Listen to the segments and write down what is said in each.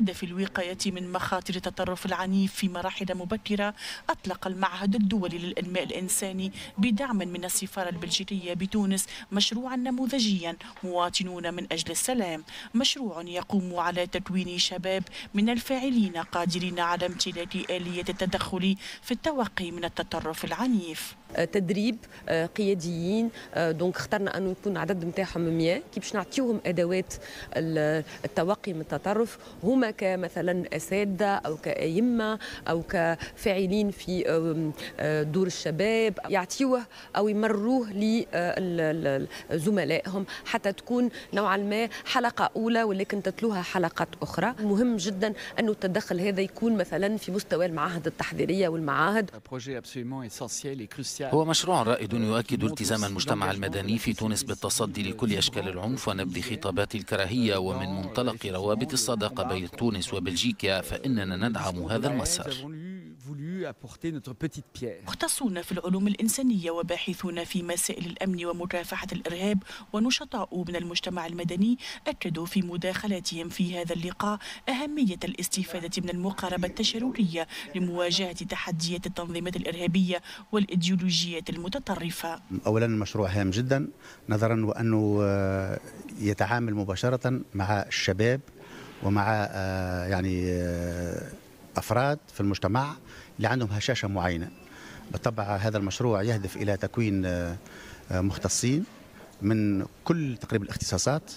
بهدف الوقاية من مخاطر التطرف العنيف في مراحل مبكرة أطلق المعهد الدولي للإنماء الإنساني بدعم من السفارة البلجيكية بتونس مشروعا نموذجيا مواطنون من أجل السلام مشروع يقوم على تكوين شباب من الفاعلين قادرين على امتلاك آلية التدخل في التوقي من التطرف العنيف آه، تدريب آه، قياديين آه، دونك اخترنا انه يكون عدد نتاعهم 100 كي باش نعطيوهم ادوات التوقي من التطرف هما كمثلا اساتذه او كائمه او كفاعلين في دور الشباب يعطيوه او يمروه لزملائهم حتى تكون نوعا ما حلقه اولى ولكن تتلوها حلقات اخرى مهم جدا انه التدخل هذا يكون مثلا في مستوى المعاهد التحضيريه والمعاهد هو مشروع رائد يؤكد التزام المجتمع المدني في تونس بالتصدي لكل أشكال العنف ونبذ خطابات الكراهية ومن منطلق روابط الصداقة بين تونس وبلجيكا فإننا ندعم هذا المسار مختصون في العلوم الإنسانية وباحثون في مسائل الأمن ومكافحة الإرهاب ونشطاء من المجتمع المدني أكدوا في مداخلاتهم في هذا اللقاء أهمية الاستفادة من المقاربة التشاركية لمواجهة تحديات التنظيمات الإرهابية والإيديولوجيات المتطرفة أولا المشروع هام جدا نظرا وأنه آه، يتعامل مباشرة مع الشباب ومع آه، يعني آه، أفراد في المجتمع اللي عندهم هشاشة معينة بالطبع هذا المشروع يهدف إلى تكوين آه، مختصين من كل تقريبا الاختصاصات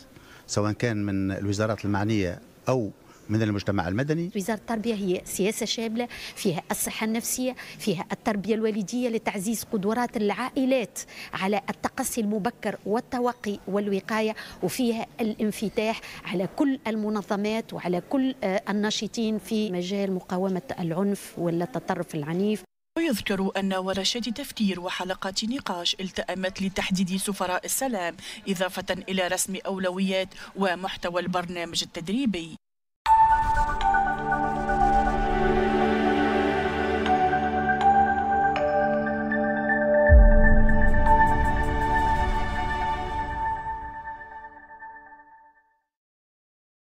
سواء كان من الوزارات المعنية أو من المجتمع المدني وزارة التربية هي سياسة شاملة فيها الصحة النفسية فيها التربية الوالدية لتعزيز قدرات العائلات على التقصي المبكر والتوقي والوقاية وفيها الانفتاح على كل المنظمات وعلى كل آه، الناشطين في مجال مقاومة العنف والتطرف العنيف ويذكر أن ورشات تفكير وحلقات نقاش التأمت لتحديد سفراء السلام إضافة إلى رسم أولويات ومحتوى البرنامج التدريبي